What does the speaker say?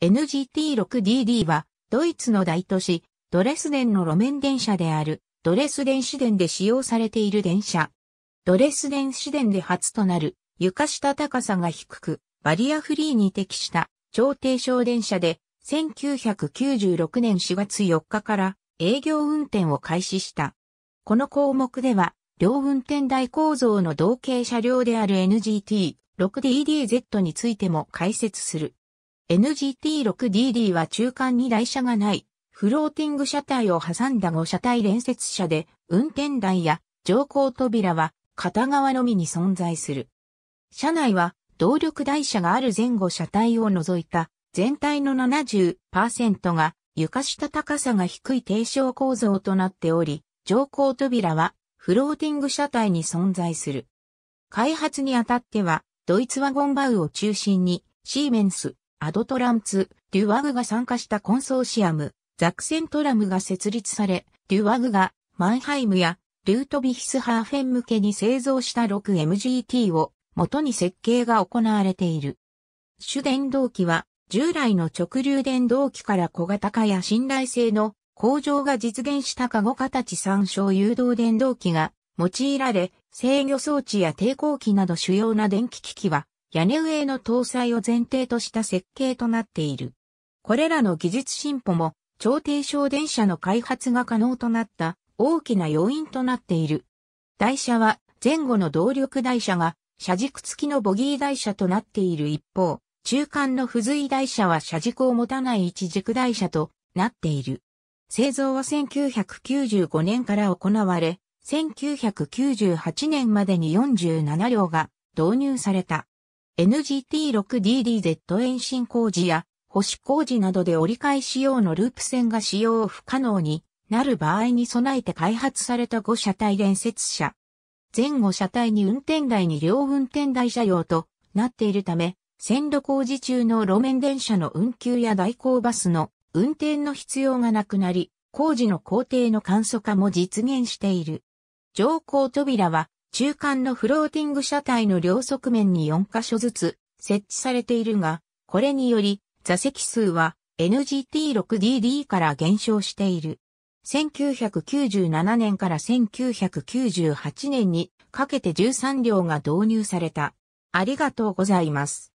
NGT6DD は、ドイツの大都市、ドレスデンの路面電車である、ドレスデン市電で使用されている電車。ドレスデン市電で初となる、床下高さが低く、バリアフリーに適した、超低床電車で、1996年4月4日から営業運転を開始した。この項目では、両運転台構造の同型車両である NGT 6DDZ についても解説する。NGT6DD は中間に台車がない、フローティング車体を挟んだ5車体連接車で、運転台や乗降扉は片側のみに存在する。車内は動力台車がある前後車体を除いた全体の70%が床下高さが低い低床構造となっており、乗降扉はフローティング車体に存在する。開発にあたっては、ドイツワゴンバウを中心に、シーメンス、アドトランツ、デュワグが参加したコンソーシアム、ザクセントラムが設立され、デュワグがマンハイムやルートビヒスハーフェン向けに製造した 6MGT を元に設計が行われている。主電動機は従来の直流電動機から小型化や信頼性の向上が実現したカゴ形参照誘導電動機が用いられ、制御装置や抵抗機など主要な電気機器は屋根上の搭載を前提とした設計となっている。これらの技術進歩も、超低床電車の開発が可能となった大きな要因となっている。台車は前後の動力台車が車軸付きのボギー台車となっている一方、中間の付随台車は車軸を持たない一軸台車となっている。製造は1995年から行われ、1998年までに47両が導入された。NGT6DDZ 延伸工事や保守工事などで折り返し用のループ線が使用不可能になる場合に備えて開発された5車体連接車。前後車体に運転台に両運転台車用となっているため、線路工事中の路面電車の運休や代行バスの運転の必要がなくなり、工事の工程の簡素化も実現している。乗降扉は中間のフローティング車体の両側面に4箇所ずつ設置されているが、これにより座席数は NGT6DD から減少している。1997年から1998年にかけて13両が導入された。ありがとうございます。